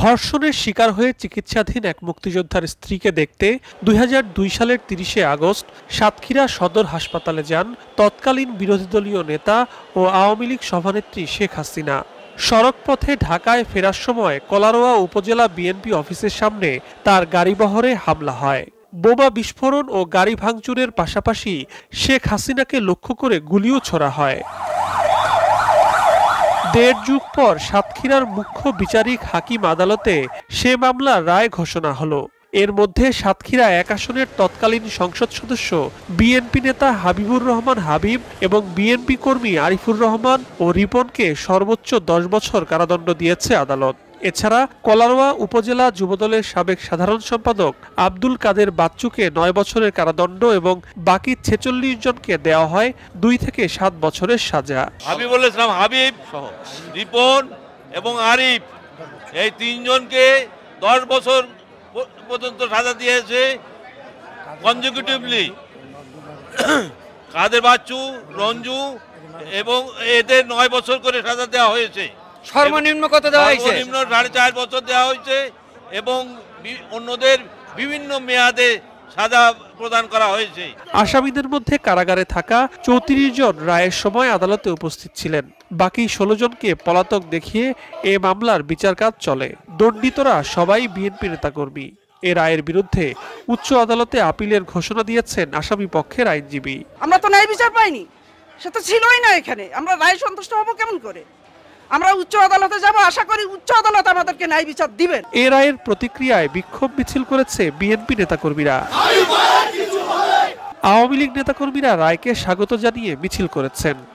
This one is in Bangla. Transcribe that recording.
ধর্ষণের শিকার হয়ে চিকিৎসাধীন এক মুক্তিযোদ্ধার স্ত্রীকে দেখতে দুই সালের তিরিশে আগস্ট সাতক্ষীরা সদর হাসপাতালে যান তৎকালীন বিরোধী দলীয় নেতা ও আওয়ামী লীগ সভানেত্রী শেখ হাসিনা সড়কপথে ঢাকায় ফেরার সময় কলারোয়া উপজেলা বিএনপি অফিসের সামনে তার গাড়িবহরে হামলা হয় বোমা বিস্ফোরণ ও গাড়ি ভাঙচুরের পাশাপাশি শেখ হাসিনাকে লক্ষ্য করে গুলিও ছড়া হয় দেড় যুগ পর সাতক্ষীরার মুখ্য বিচারিক হাকিম আদালতে সে মামলার রায় ঘোষণা হলো এর মধ্যে সাতক্ষীরা এক আসনের তৎকালীন সংসদ সদস্য বিএনপি নেতা হাবিবুর রহমান হাবিব এবং বিএনপি কর্মী আরিফুর রহমান ও রিপনকে সর্বোচ্চ দশ বছর কারাদণ্ড দিয়েছে আদালত এছাড়া কলারোয়া উপজেলা যুবদলের সাবেক সাধারণ সম্পাদক আব্দুল কাদের বাচ্চুকে নয় বছরের কারাদণ্ড এবং বাকি ছেচল্লিশ জনকে দেওয়া হয় দুই থেকে সাত বছরের সাজা হাবিবুল বলেছিলাম হাবিব রিপন এবং আরিফ এই তিনজনকে দশ বছর পর্যন্ত সাজা দিয়েছে কনজিকিউটিভলি কাদের বাচ্চু রঞ্জু এবং এদের নয় বছর করে সাজা দেওয়া হয়েছে সর্বনিম্ন কত দেওয়া হয়েছে সর্বনিম্ন সাড়ে চার বছর দেওয়া হয়েছে এবং অন্যদের বিভিন্ন মেয়াদে সাজা প্রদান করা হয়েছে আসামিদের মধ্যে কারাগারে থাকা চৌত্রিশ জন রায়ের সময় আদালতে উপস্থিত ছিলেন বাকি ষোলো জনকে পলাতক দেখিয়ে এ মামলার বিচার কাজ চলে দণ্ডিতরা সবাই বিএনপি নেতাকর্মী এ রায়ের বিরুদ্ধে উচ্চ আদালতে আপিলের ঘোষণা দিয়েছেন আসামি পক্ষের আইনজীবী আমরা তো ন্যায় বিচার পাইনি সে তো ছিলই না এখানে আমরা রায় সন্তুষ্ট হব কেমন করে আমরা উচ্চ আদালতে যাব আশা করি উচ্চ আদালত আমাদেরকে ন্যায় বিচার দিবেন এ রায়ের প্রতিক্রিয়ায় বিক্ষোভ মিছিল করেছে বিএনপি নেতাকর্মীরা আওয়ামী লীগ নেতাকর্মীরা রায়কে স্বাগত জানিয়ে মিছিল করেছেন